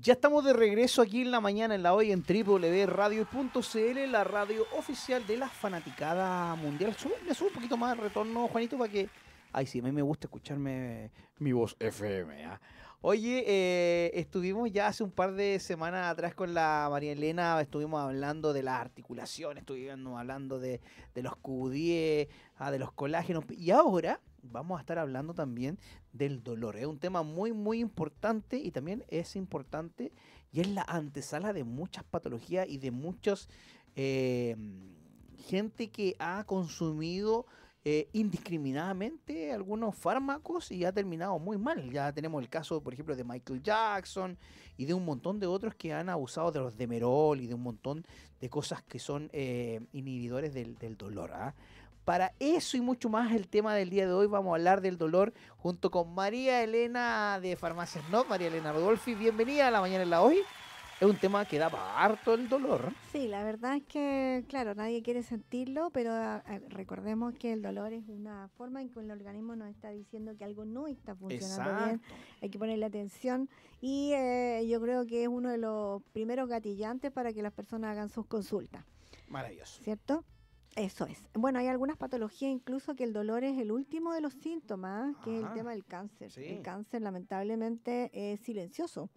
Ya estamos de regreso aquí en la mañana, en la hoy, en www.radio.cl, la radio oficial de la fanaticada mundial. Sube un poquito más retorno, Juanito, para que... Ay, sí, a mí me gusta escucharme mi voz FM. ¿ah? Oye, eh, estuvimos ya hace un par de semanas atrás con la María Elena, estuvimos hablando de la articulación, estuvimos hablando de, los Q10, ah, de los colágenos, y ahora vamos a estar hablando también del dolor. Es un tema muy, muy importante y también es importante y es la antesala de muchas patologías y de muchos eh, gente que ha consumido eh, indiscriminadamente algunos fármacos y ha terminado muy mal. Ya tenemos el caso, por ejemplo, de Michael Jackson y de un montón de otros que han abusado de los demerol y de un montón de cosas que son eh, inhibidores del, dolor. ¿ah? Para eso y mucho más el tema del día de hoy vamos a hablar del dolor junto con María Elena de Farmacias No, María Elena Rodolfi. Bienvenida a la mañana en la hoy. Es un tema que da harto el dolor. Sí, la verdad es que, claro, nadie quiere sentirlo, pero ah, ah, recordemos que el dolor es una forma en que el organismo nos está diciendo que algo no está funcionando bien. Hay que ponerle atención. Y eh, yo creo que es uno de los primeros gatillantes para que las personas hagan sus consultas. Maravilloso. ¿Cierto? Eso es. Bueno, hay algunas patologías incluso que el dolor es el último de los síntomas, que es el tema del cáncer. El cáncer lamentablemente es silencioso.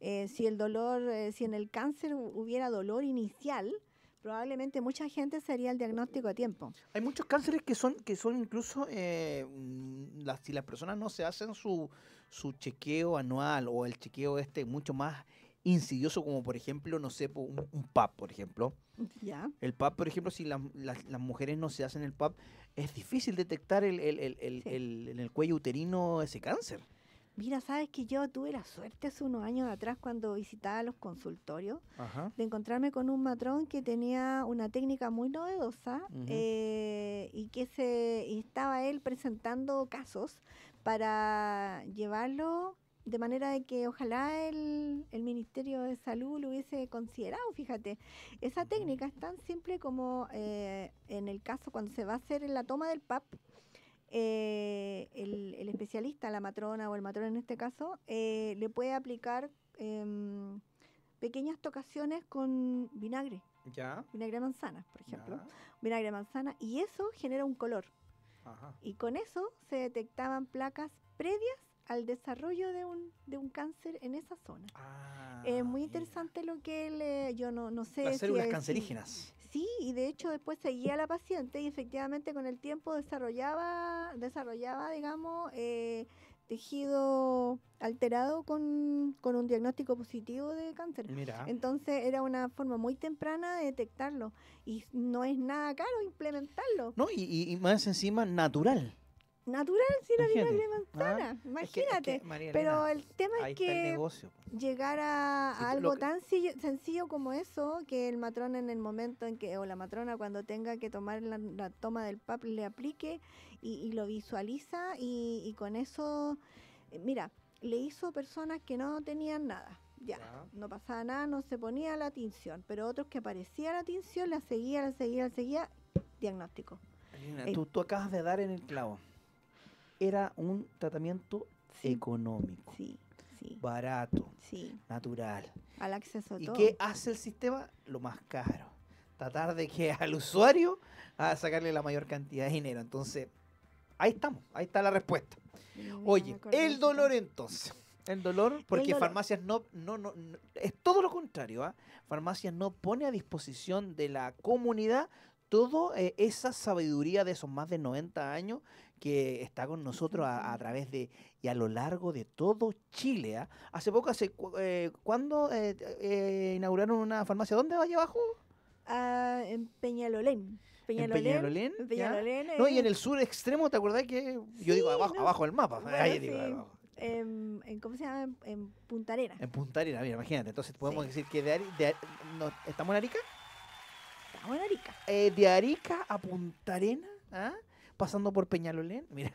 Eh, si el dolor, eh, si en el cáncer hubiera dolor inicial, probablemente mucha gente sería el diagnóstico a tiempo. Hay muchos cánceres que son, que son incluso, eh, mm, las, si las personas no se hacen su, su chequeo anual o el chequeo este mucho más insidioso como por ejemplo, no sé, un, PAP por ejemplo. El PAP por ejemplo, si las mujeres no se hacen el pub, es difícil detectar el, en el cuello uterino ese cáncer. Mira, sabes que yo tuve la suerte hace unos años atrás cuando visitaba los consultorios de encontrarme con un matrón que tenía una técnica muy novedosa eh, y que se estaba él presentando casos para llevarlo de manera de que ojalá el, Ministerio de Salud lo hubiese considerado, fíjate. Esa técnica es tan simple como eh, en el caso cuando se va a hacer la toma del PAP, eh, el, especialista, la matrona o el matrón en este caso, eh, le puede aplicar em, pequeñas tocaciones con vinagre. ¿Ya? Vinagre de manzana, por ejemplo. Vinagre de manzana. Y eso genera un color. Y con eso se detectaban placas previas al desarrollo de un, de un cáncer en esa zona. es eh, ah, muy interesante lo que él, eh, yo no, no sé... Las células cancerígenas. Sí, y de hecho después seguía la paciente y efectivamente con el tiempo desarrollaba, desarrollaba digamos, eh, tejido alterado con, un diagnóstico positivo de cáncer. Entonces era una forma muy temprana de detectarlo y no es nada caro implementarlo. No, y, y más encima natural natural si la vinagre de manzana, ah, imagínate. pero el tema es que llegar a, algo tan sencillo como eso, que el matrón en el momento en que, o la matrona cuando tenga que tomar la, toma del PAP le aplique y, lo visualiza y, con eso, eh, mira, le hizo personas que no tenían nada. Ya, no pasaba nada, no se ponía la tinción, pero otros que aparecía la tinción, la seguía, la seguía, la seguía, diagnóstico. Eh, tú acabas de dar en el clavo era un tratamiento económico. Sí. barato, sí. natural. Al acceso ¿Y qué hace el sistema? Lo más caro. Tratar de que al usuario a ah, sacarle la mayor cantidad de dinero. Entonces, ahí estamos, ahí está la respuesta. Oye, el dolor entonces. El dolor, porque farmacias no, no, no, es todo lo contrario, ¿ah? Farmacias no pone a disposición de la comunidad toda eh, esa sabiduría de esos más de 90 años que está con nosotros a, través de y a lo largo de todo Chile. ¿ah? Hace poco, hace eh, ¿cuándo eh, eh, inauguraron una farmacia? ¿Dónde allá abajo? Ah, en Peñalolén. En Peñalolén. En Peñalolén no, y en el sur extremo, ¿te acordás que? yo digo abajo, abajo del mapa. Ahí digo, abajo. Em, ¿cómo se llama? En, Puntarena. Punta Arena. En Punta Arena, mira, imagínate. Entonces podemos decir que de, Arica... ¿estamos en Arica? Estamos en Arica. de Arica a Punta Arena, ¿ah? pasando por Peñalolén. Mira,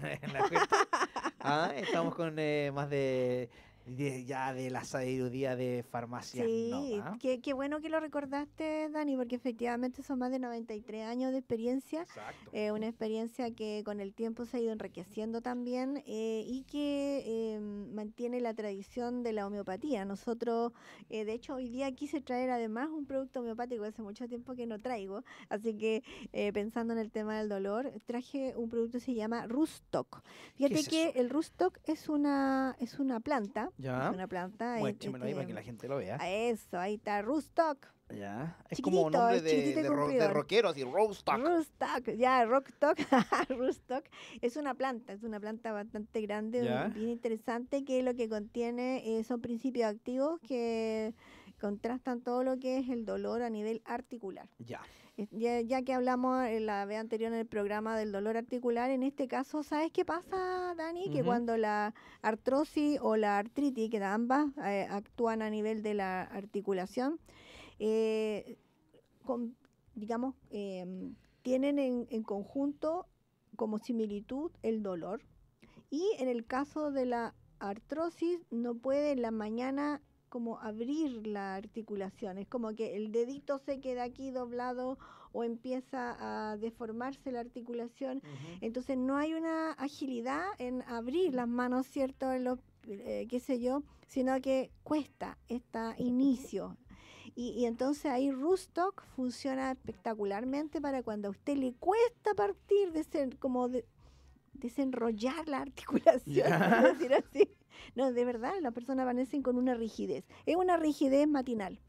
ah, estamos con eh, más de, ya de la sabiduría de farmacia. Sí, Qué, bueno que lo recordaste, Dani, porque efectivamente son más de 93 años de experiencia. Eh, una experiencia que con el tiempo se ha ido enriqueciendo también eh, y que tiene la tradición de la homeopatía. Nosotros, eh, de hecho, hoy día quise traer además un producto homeopático, hace mucho tiempo que no traigo, así que eh, pensando en el tema del dolor, traje un producto que se llama Rustock. Fíjate que el Rustock es una, es una planta, ya. es una planta. Eh, ahí para este, que la gente lo vea. eso, ahí está Rustock. Es como nombre de, de, de, rockero, así, Rostock. Rostock, ya, Rockstock. Rostock es una planta, es una planta bastante grande, bien interesante, que lo que contiene eh, son principios activos que contrastan todo lo que es el dolor a nivel articular. Ya. Ya, que hablamos eh, la vez anterior en el programa del dolor articular, en este caso, ¿sabes qué pasa, Dani? Que cuando la artrosis o la artritis, que ambas eh, actúan a nivel de la articulación, eh, digamos, em, tienen en, conjunto como similitud el dolor. Y en el caso de la artrosis, no puede en la mañana como abrir la articulación, es como que el dedito se queda aquí doblado o empieza a deformarse la articulación, entonces no hay una agilidad en abrir las manos, ¿cierto? En eh, qué sé yo, sino que cuesta este inicio, y, y entonces ahí Rustock funciona espectacularmente para cuando a usted le cuesta partir de ser como desenrollar la articulación, así. No, de verdad, las personas amanecen con una rigidez. Es una rigidez matinal.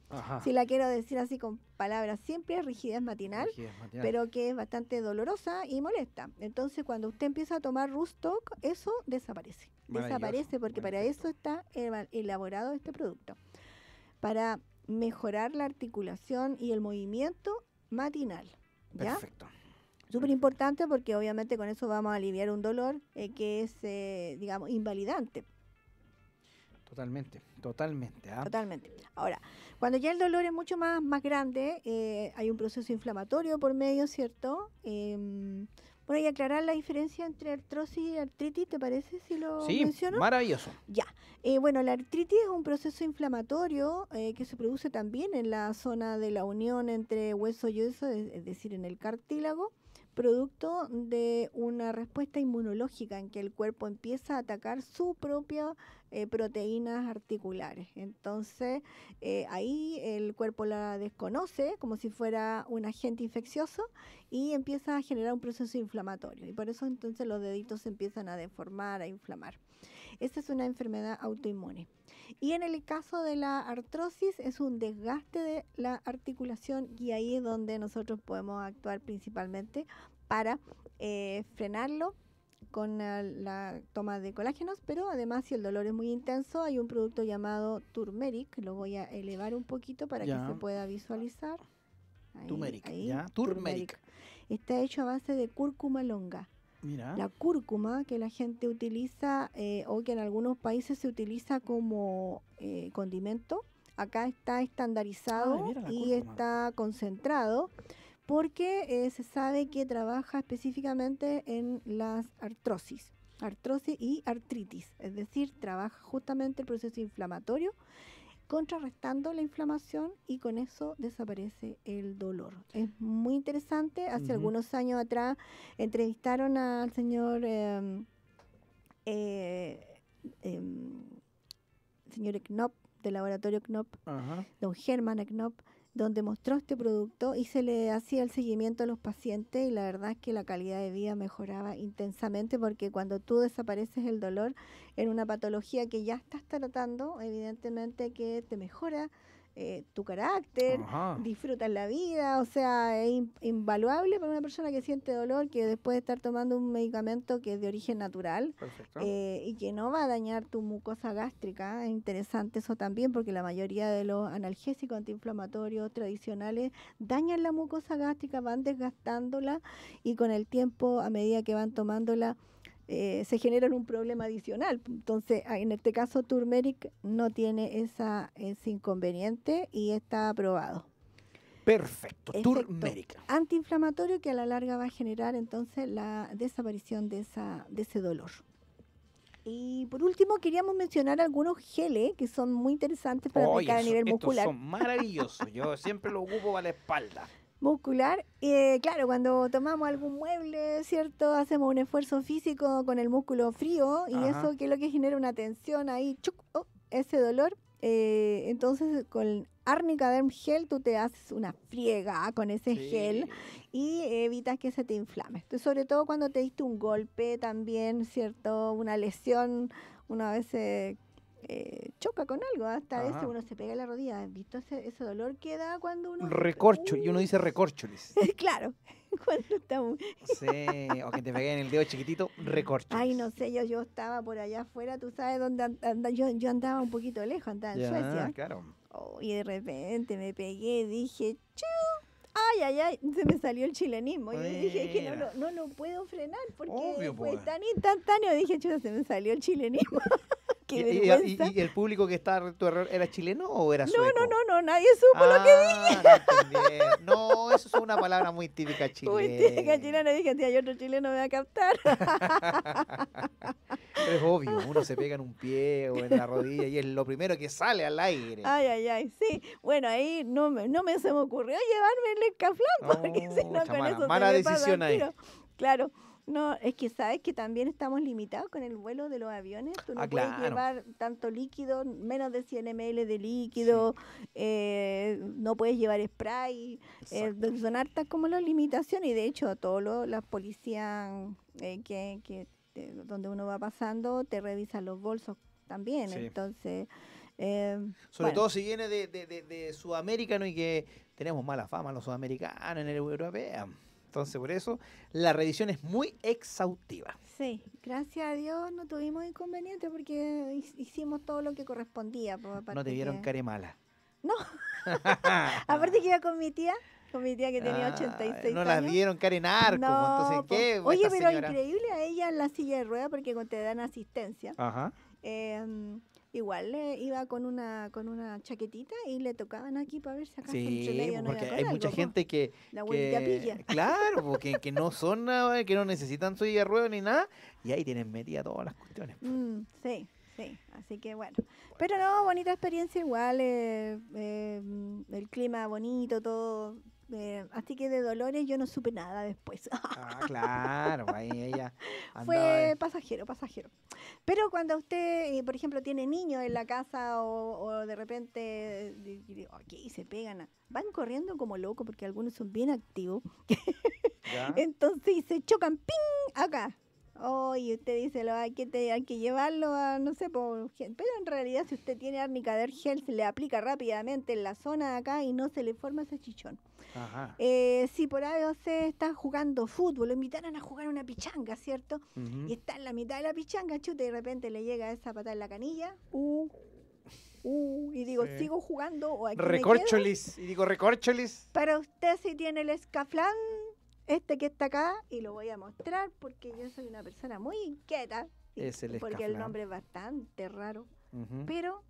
Si la quiero decir así con palabras siempre rigidez matinal, rigidez matinal, pero que es bastante dolorosa y molesta. Entonces, cuando usted empieza a tomar Rustock, eso desaparece. Desaparece porque para eso está elaborado este producto. Para mejorar la articulación y el movimiento matinal. Perfecto. Súper importante porque obviamente con eso vamos a aliviar un dolor eh, que es, eh, digamos, invalidante. Totalmente, totalmente. ¿ah? Totalmente. Ahora, cuando ya el dolor es mucho más, más grande, eh, hay un proceso inflamatorio por medio, ¿cierto? Em, bueno, y aclarar la diferencia entre artrosis y artritis, ¿te parece si lo sí, maravilloso. Ya. Eh, bueno, la artritis es un proceso inflamatorio eh, que se produce también en la zona de la unión entre hueso y hueso, es decir, en el cartílago producto de una respuesta inmunológica en que el cuerpo empieza a atacar su propia eh, proteínas articulares. Entonces, eh, ahí el cuerpo la desconoce como si fuera un agente infeccioso y empieza a generar un proceso inflamatorio. Y por eso entonces los deditos se empiezan a deformar, a inflamar. Esta es una enfermedad autoinmune. Y en el caso de la artrosis es un desgaste de la articulación y ahí es donde nosotros podemos actuar principalmente para eh, frenarlo con eh, la, toma de colágenos, pero además si el dolor es muy intenso hay un producto llamado turmeric, lo voy a elevar un poquito para que se pueda visualizar. turmeric, ya, turmeric. Está hecho a base de cúrcuma longa. La cúrcuma que la gente utiliza eh, o que en algunos países se utiliza como eh, condimento, acá está estandarizado y está concentrado porque eh, se sabe que trabaja específicamente en las artrosis, artrosis y artritis, es decir, trabaja justamente el proceso inflamatorio contrarrestando la inflamación y con eso desaparece el dolor. Es muy interesante. Hace algunos años atrás entrevistaron al señor... Em, eh, em, señor Knop, del laboratorio Knop, don Germán Eknop donde mostró este producto y se le hacía el seguimiento a los pacientes y la verdad es que la calidad de vida mejoraba intensamente porque cuando tú desapareces el dolor en una patología que ya estás tratando, evidentemente que te mejora eh, tu carácter, disfrutas la vida, o sea, es invaluable para una persona que siente dolor, que después de estar tomando un medicamento que es de origen natural eh, y que no va a dañar tu mucosa gástrica, es interesante eso también, porque la mayoría de los analgésicos antiinflamatorios tradicionales dañan la mucosa gástrica, van desgastándola y con el tiempo, a medida que van tomándola, eh, se generan un problema adicional. Entonces, ah, en este caso, Turmeric no tiene esa, ese inconveniente y está aprobado. Perfecto, Turmeric. Antiinflamatorio que a la larga va a generar entonces la desaparición de, esa, de ese dolor. Y por último, queríamos mencionar algunos geles que son muy interesantes para aplicar a nivel muscular. Son maravillosos, yo siempre los ocupo a la espalda muscular. Eh, claro, cuando tomamos algún mueble, ¿cierto? Hacemos un esfuerzo físico con el músculo frío y eso que es lo que genera una tensión ahí, oh, ese dolor. Eh, entonces, con Arnica Derm Gel, tú te haces una friega con ese gel y evitas que se te inflame. sobre todo cuando te diste un golpe también, ¿cierto? Una lesión, una vez eh, choca con algo, hasta Ajá. eso uno se pega la rodilla. ¿Has visto ese, dolor que da cuando uno. Recorcho, y uno dice recorcholes. claro, cuando estamos. sí, o que te peguen el dedo chiquitito, recorcho. Ay, no sé, yo, yo estaba por allá afuera, tú sabes dónde andaba. Yo, yo, andaba un poquito lejos, andaba en ya, Suecia. claro. Oh, y de repente me pegué, dije, ¡chu! ay, ay, ay, se me salió el chilenismo. y dije que no, no, puedo frenar porque tan fue pues. tan instantáneo. Dije, chuta, se me salió el chilenismo. y, el público que estaba tu error era chileno o era sueco? No, no, no, nadie supo lo que ah, dije. No, no, eso es una palabra muy típica chilena. Muy típica chilena, dije, si hay otro chileno me va a captar. es obvio, uno se pega en un pie o en la rodilla y es lo primero que sale al aire. Ay, ay, ay, sí. Bueno, ahí no me, no me se me ocurrió llevarme el caflán, porque si no con eso se me decisión ahí. Claro. No, es que sabes que también estamos limitados con el vuelo de los aviones. Tú no ah, puedes llevar tanto líquido, menos de 100 ml de líquido, eh, no puedes llevar spray. Eh, son hartas como las limitaciones y de hecho todos las policías eh, que, donde uno va pasando te revisan los bolsos también. Entonces... Em, Sobre todo si viene de, de, de, de Sudamericano y que tenemos mala fama los sudamericanos en el europeo. Entonces, por eso la revisión es muy exhaustiva. Sí, gracias a Dios no tuvimos inconvenientes porque hicimos todo lo que correspondía. No te vieron care mala. No. Aparte que iba con mi tía, con mi tía que tenía 86 ah, años. No la vieron en Arco, pues, entonces, ¿qué? oye, pero increíble a ella en la silla de ruedas porque te dan asistencia. Ajá. Em, igual le iba con una con una chaquetita y le tocaban aquí para ver si acá sí, no porque hay mucha gente que, la que pilla. claro porque que no son nada que no necesitan su ruedas ni nada y ahí tienen metida todas las cuestiones mm, sí Sí, así que bueno. Pero no, bonita experiencia igual, eh, eh, mm, el clima bonito, todo eh, así que de Dolores yo no supe nada después. Ah, claro, Fue pasajero, pasajero. Pero cuando usted, eh, por ejemplo, tiene niños en la casa o, de repente, eh, y se pegan, van corriendo como locos porque algunos son bien activos. Entonces se chocan, ¡ping! acá. Oh, y usted dice, hay que, te, que llevarlo a, no sé, pero en realidad si usted tiene árnica de gel, se le aplica rápidamente en la zona de acá y no se le forma ese chichón. Eh, sí si por ahí ustedes está jugando fútbol, lo invitaron a jugar una pichanga, ¿cierto? Y está en la mitad de la pichanga, chuta, y de repente le llega esa patada en la canilla. Uh, uh, y digo, ¿sigo jugando? o aquí Recorcholis, y digo, recorcholis. Para usted si tiene el escaflán, este que está acá, y lo voy a mostrar porque yo soy una persona muy inquieta. porque el nombre es bastante raro. Pero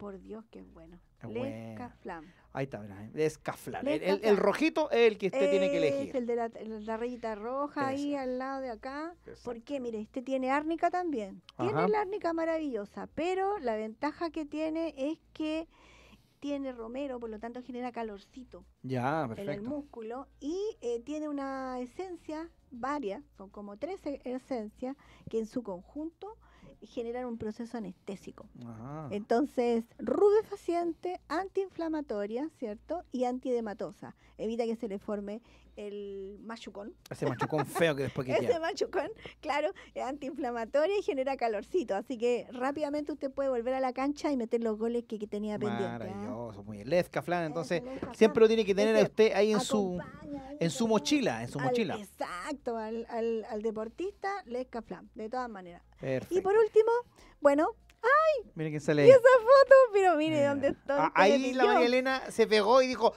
por Dios, qué bueno. Bueno. Lescaflam. Ahí está, Lescaflam. El, el, el, rojito es el que usted tiene que elegir. Es el de la, rayita roja ahí al lado de acá. Porque, mire, este tiene árnica también. Tiene la árnica maravillosa, pero la ventaja que tiene es que tiene romero, por lo tanto genera calorcito ya, en el músculo y eh, tiene una esencia, varias, son como tres e-, esencias que en su conjunto generan un proceso anestésico. Entonces, rubefaciente, antiinflamatoria, ¿cierto? Y antidematosa. Evita que se le forme el machucón. Ese machucón feo que después que Ese machucón, claro, es antiinflamatorio y genera calorcito. Así que rápidamente usted puede volver a la cancha y meter los goles que, tenía pendiente. ¿ah? Maravilloso, muy bien. entonces siempre lo tiene que tener usted ahí en su en su mochila, en su mochila. Exacto, al, al, deportista Lezca Flan, de todas maneras. Y por último, bueno, ¡Ay! Miren quién sale. ¿Y esa foto? Pero mire dónde está. Ah, ahí la María Elena se pegó y dijo,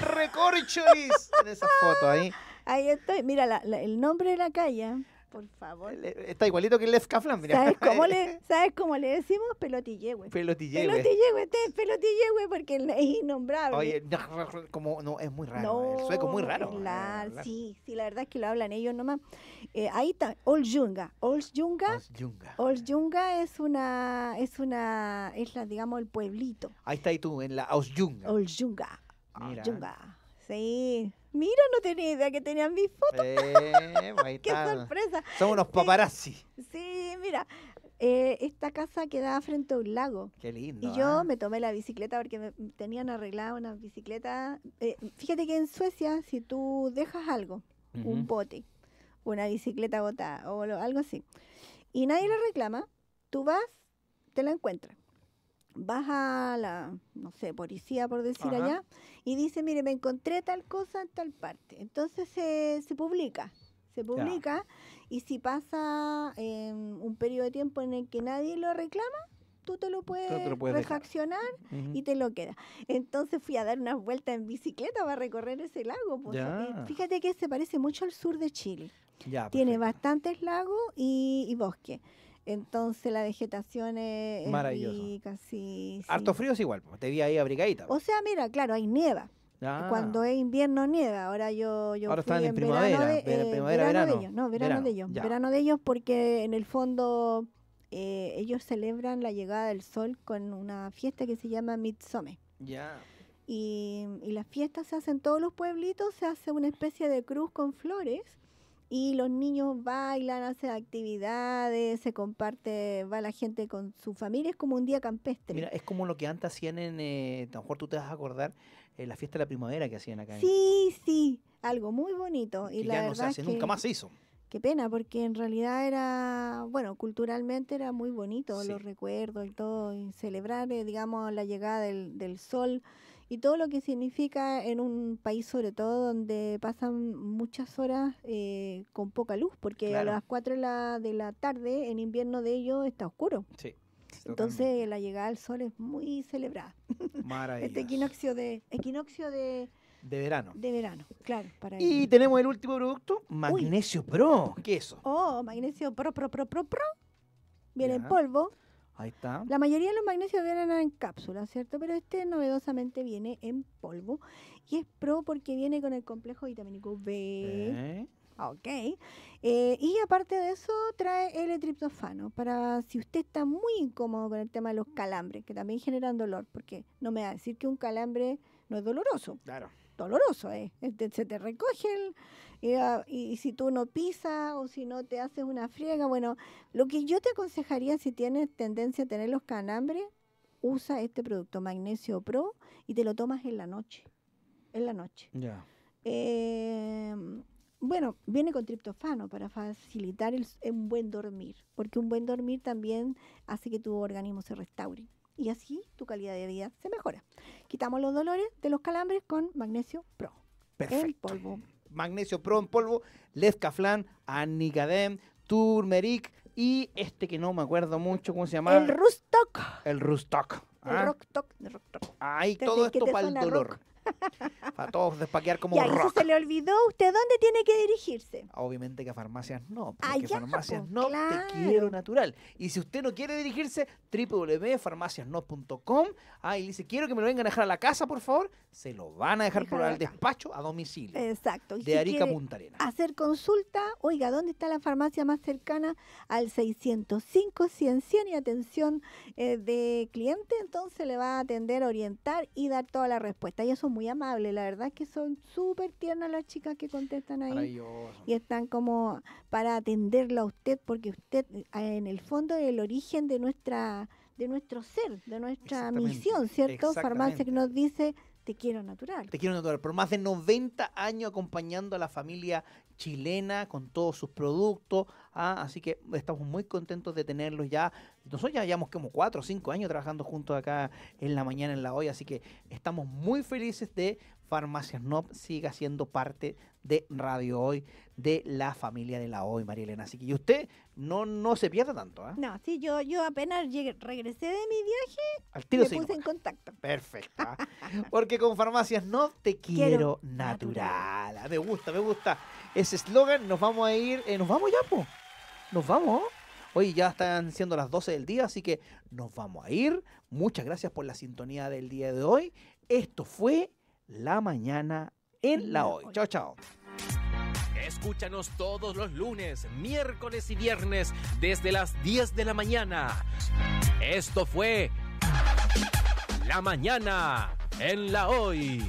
recorchois en esa foto ahí. Ahí estoy. Mira, el nombre de la calle por favor. Está igualito que el Lef mira. ¿Sabes cómo, le, ¿Sabes cómo le decimos? Pelotillehue. Pelotillehue. Pelotillehue, este es porque es innombrable. Oye, como, no, es muy raro. el sueco es muy raro. sí, sí, la verdad es que lo hablan ellos nomás. Eh, ahí está, Oljunga. Oljunga. Oljunga es una, es una, es la, digamos, el pueblito. Ahí está, ahí tú, en la Oljunga. Oljunga. Mira. Oljunga. Sí. Mira, no tenía idea que tenían mis fotos. Eh, ¡Qué sorpresa! Son unos paparazzi. Sí, mira. Eh, esta casa queda frente a un lago. Qué lindo. Y yo ¿ah? me tomé la bicicleta porque me tenían arreglada una bicicleta. Eh, fíjate que en Suecia, si tú dejas algo, un pote, una bicicleta agotada o algo así, y nadie la reclama, tú vas, te la encuentras. Vas a la, no sé, policía por decir allá, y dice, mire, me encontré tal cosa en tal parte. Entonces se se publica, se publica y si pasa em, un periodo de tiempo en el que nadie lo reclama, tú te lo puedes, reaccionar y te lo queda. Entonces fui a dar unas vuelta en bicicleta para recorrer ese lago. Pues, eh, fíjate que se parece mucho al sur de Chile. Tiene bastantes lagos y, bosques. Entonces la vegetación es, Maravilloso. Harto frío es igual, pues, te vi ahí abrigadita. Pues. O sea, mira, claro, hay nieva. Ah. Cuando es invierno nieva, ahora yo, están en, primavera, verano eh, primavera, verano, de ellos, no, verano, de ellos, verano de ellos porque en el fondo eh, ellos celebran la llegada del sol con una fiesta que se llama Midsummer. Ya. Y, y las fiestas se hacen en todos los pueblitos, se hace una especie de cruz con flores y los niños bailan, hacen actividades, se comparte, va la gente con su familia, es como un día campestre. Mira, es como lo que antes hacían en, eh, a lo mejor tú te vas a acordar, eh, la fiesta de la primavera que hacían acá. Sí, sí, algo muy bonito. y la ya no se hace, nunca más se hizo. Qué pena, porque en realidad era, bueno, culturalmente era muy bonito los recuerdos y todo, y celebrar, eh, digamos, la llegada del, del sol y todo lo que significa en un país sobre todo donde pasan muchas horas eh, con poca luz, porque a las 4 de la, tarde en invierno de ellos está oscuro. Sí. Entonces la llegada del sol es muy celebrada. Este equinoccio de equinoccio de de verano. De verano, claro. y tenemos el último producto, Magnesio Pro. ¿Qué es eso? Oh, Magnesio Pro, Pro, Pro, Pro, Pro. Viene en polvo. Ahí está. La mayoría de los magnesios vienen en cápsula, ¿cierto? Pero este novedosamente viene en polvo y es pro porque viene con el complejo vitamínico B. Okay. Ok. Eh, y aparte de eso, trae el triptofano para si usted está muy incómodo con el tema de los calambres, que también generan dolor, porque no me va a decir que un calambre no es doloroso. Claro doloroso, eh. Este, se te recoge ah, y, si tú no pisas o si no te haces una friega, bueno, lo que yo te aconsejaría si tienes tendencia a tener los canambres, usa este producto Magnesio Pro y te lo tomas en la noche, en la noche. Em, bueno, viene con triptofano para facilitar el, un buen dormir, porque un buen dormir también hace que tu organismo se restaure y así tu calidad de vida se mejora. Quitamos los dolores de los calambres con Magnesio Pro. Perfecto. polvo. Magnesio Pro en polvo, Lescaflan, Anicadem, Turmeric y este que no me acuerdo mucho cómo se llama. El rustoc El Rustock. ¿ah? El Ay, todo esto para el dolor. a todos despaquear como y a se le olvidó usted dónde tiene que dirigirse. Obviamente que a farmacias no, porque ah, farmacias pues, no te quiero natural. Y si usted no quiere dirigirse, www.farmaciasno.com, ahí dice, quiero que me lo vengan a dejar a la casa, por favor, se lo van a dejar por al despacho a domicilio. Exacto. de Arica Punta Hacer consulta, oiga, ¿dónde está la farmacia más cercana al 605 100 y atención eh, de cliente? Entonces le va a atender, orientar y dar toda la respuesta. Y eso es muy amable, la verdad verdad que son súper tiernas las chicas que contestan ahí. Y están como para atenderla a usted, porque usted ah, en el fondo es el origen de nuestra de nuestro ser, de nuestra misión, ¿cierto? Farmacia que nos dice, te quiero natural. Te quiero natural. Por más de 90 años acompañando a la familia chilena con todos sus productos. ¿ah? así que estamos muy contentos de tenerlos ya. Nosotros ya llevamos como 4 o 5 años trabajando juntos acá en la mañana en la hoy. Así que estamos muy felices de Farmacias Snob siga siendo parte de Radio Hoy, de la familia de la Hoy, María Elena. Así que usted no, no se pierda tanto. ¿eh? No, sí, yo, yo apenas regresé de mi viaje, Al me puse en contacto. Perfecto. ¿ah? Porque con Farmacias Snob te quiero, natural. ¿ah? Me gusta, me gusta. Ese eslogan, nos vamos a ir, eh, nos vamos ya, po. Nos vamos. Hoy ya están siendo las 12 del día, así que nos vamos a ir. Muchas gracias por la sintonía del día de hoy. Esto fue la mañana en la hoy. Chao, chao. Escúchanos todos los lunes, miércoles y viernes desde las 10 de la mañana. Esto fue La Mañana en la Hoy.